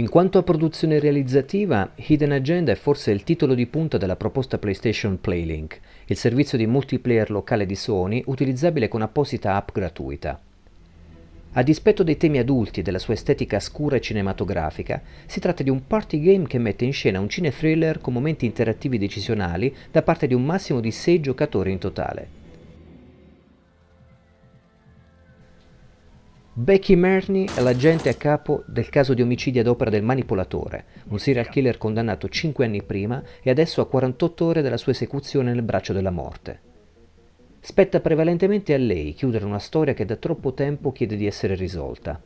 In quanto a produzione realizzativa, Hidden Agenda è forse il titolo di punta della proposta PlayStation Playlink, il servizio di multiplayer locale di Sony utilizzabile con apposita app gratuita. A dispetto dei temi adulti e della sua estetica scura e cinematografica, si tratta di un party game che mette in scena un cine thriller con momenti interattivi decisionali da parte di un massimo di 6 giocatori in totale. Becky Merney è l'agente a capo del caso di omicidio ad opera del manipolatore, un serial killer condannato 5 anni prima e adesso a 48 ore dalla sua esecuzione nel braccio della morte. Spetta prevalentemente a lei chiudere una storia che da troppo tempo chiede di essere risolta.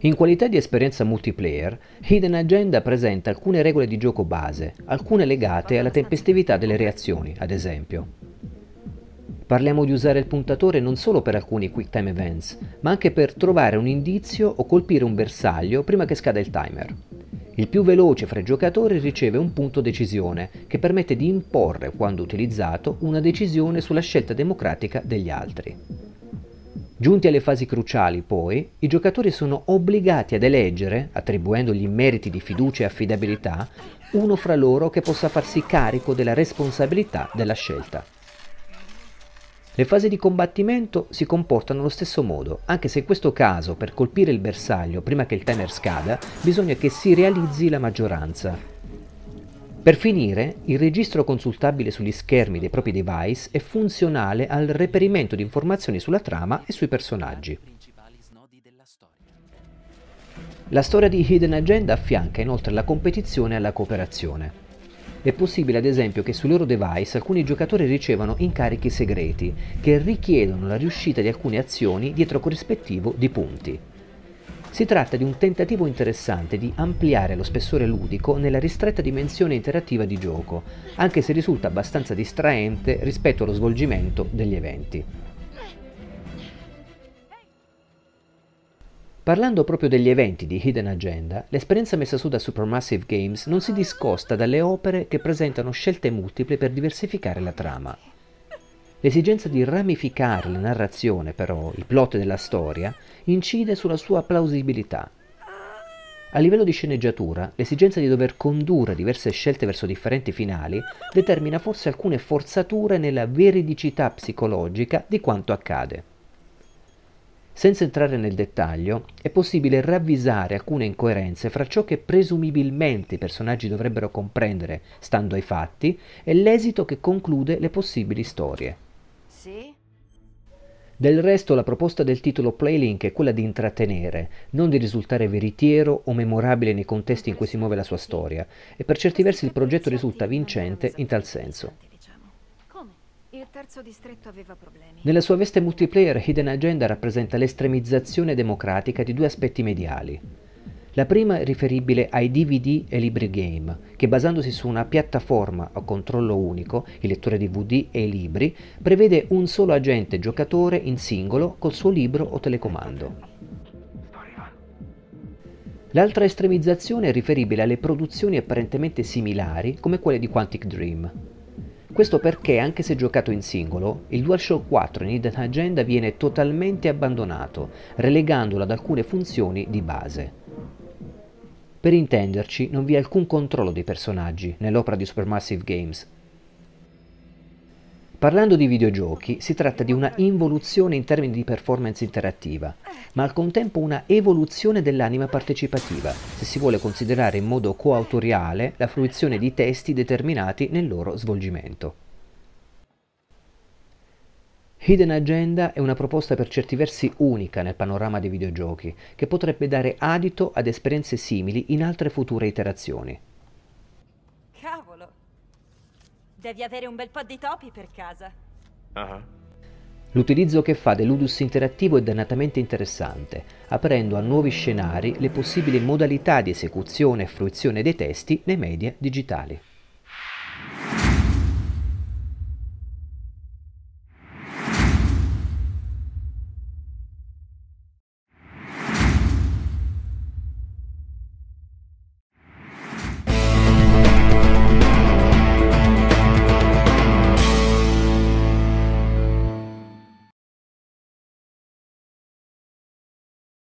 In qualità di esperienza multiplayer, Hidden Agenda presenta alcune regole di gioco base, alcune legate alla tempestività delle reazioni, ad esempio. Parliamo di usare il puntatore non solo per alcuni quick time events, ma anche per trovare un indizio o colpire un bersaglio prima che scada il timer. Il più veloce fra i giocatori riceve un punto decisione, che permette di imporre, quando utilizzato, una decisione sulla scelta democratica degli altri. Giunti alle fasi cruciali, poi, i giocatori sono obbligati ad eleggere, attribuendogli meriti di fiducia e affidabilità, uno fra loro che possa farsi carico della responsabilità della scelta. Le fasi di combattimento si comportano allo stesso modo, anche se in questo caso per colpire il bersaglio prima che il timer scada bisogna che si realizzi la maggioranza. Per finire, il registro consultabile sugli schermi dei propri device è funzionale al reperimento di informazioni sulla trama e sui personaggi. La storia di Hidden Agenda affianca inoltre la competizione alla cooperazione. È possibile ad esempio che sui loro device alcuni giocatori ricevano incarichi segreti che richiedono la riuscita di alcune azioni dietro corrispettivo di punti. Si tratta di un tentativo interessante di ampliare lo spessore ludico nella ristretta dimensione interattiva di gioco, anche se risulta abbastanza distraente rispetto allo svolgimento degli eventi. Parlando proprio degli eventi di Hidden Agenda, l'esperienza messa su da Supermassive Games non si discosta dalle opere che presentano scelte multiple per diversificare la trama. L'esigenza di ramificare la narrazione, però, i plot della storia, incide sulla sua plausibilità. A livello di sceneggiatura, l'esigenza di dover condurre diverse scelte verso differenti finali determina forse alcune forzature nella veridicità psicologica di quanto accade. Senza entrare nel dettaglio, è possibile ravvisare alcune incoerenze fra ciò che presumibilmente i personaggi dovrebbero comprendere, stando ai fatti, e l'esito che conclude le possibili storie. Sì? Del resto la proposta del titolo Playlink è quella di intrattenere, non di risultare veritiero o memorabile nei contesti in cui si muove la sua storia, e per certi versi il progetto risulta vincente in tal senso. Nella sua veste multiplayer Hidden Agenda rappresenta l'estremizzazione democratica di due aspetti mediali. La prima è riferibile ai DVD e libri game, che basandosi su una piattaforma a controllo unico, il lettore DVD e i libri, prevede un solo agente giocatore in singolo col suo libro o telecomando. L'altra estremizzazione è riferibile alle produzioni apparentemente similari come quelle di Quantic Dream. Questo perché, anche se giocato in singolo, il DualShock 4 in Hidden Agenda viene totalmente abbandonato, relegandolo ad alcune funzioni di base. Per intenderci, non vi è alcun controllo dei personaggi nell'opera di Supermassive Games, Parlando di videogiochi, si tratta di una involuzione in termini di performance interattiva, ma al contempo una evoluzione dell'anima partecipativa, se si vuole considerare in modo coautoriale la fruizione di testi determinati nel loro svolgimento. Hidden Agenda è una proposta per certi versi unica nel panorama dei videogiochi, che potrebbe dare adito ad esperienze simili in altre future iterazioni. Devi avere un bel po' di topi per casa. uh -huh. L'utilizzo che fa dell'Udus interattivo è dannatamente interessante, aprendo a nuovi scenari le possibili modalità di esecuzione e fruizione dei testi nei media digitali.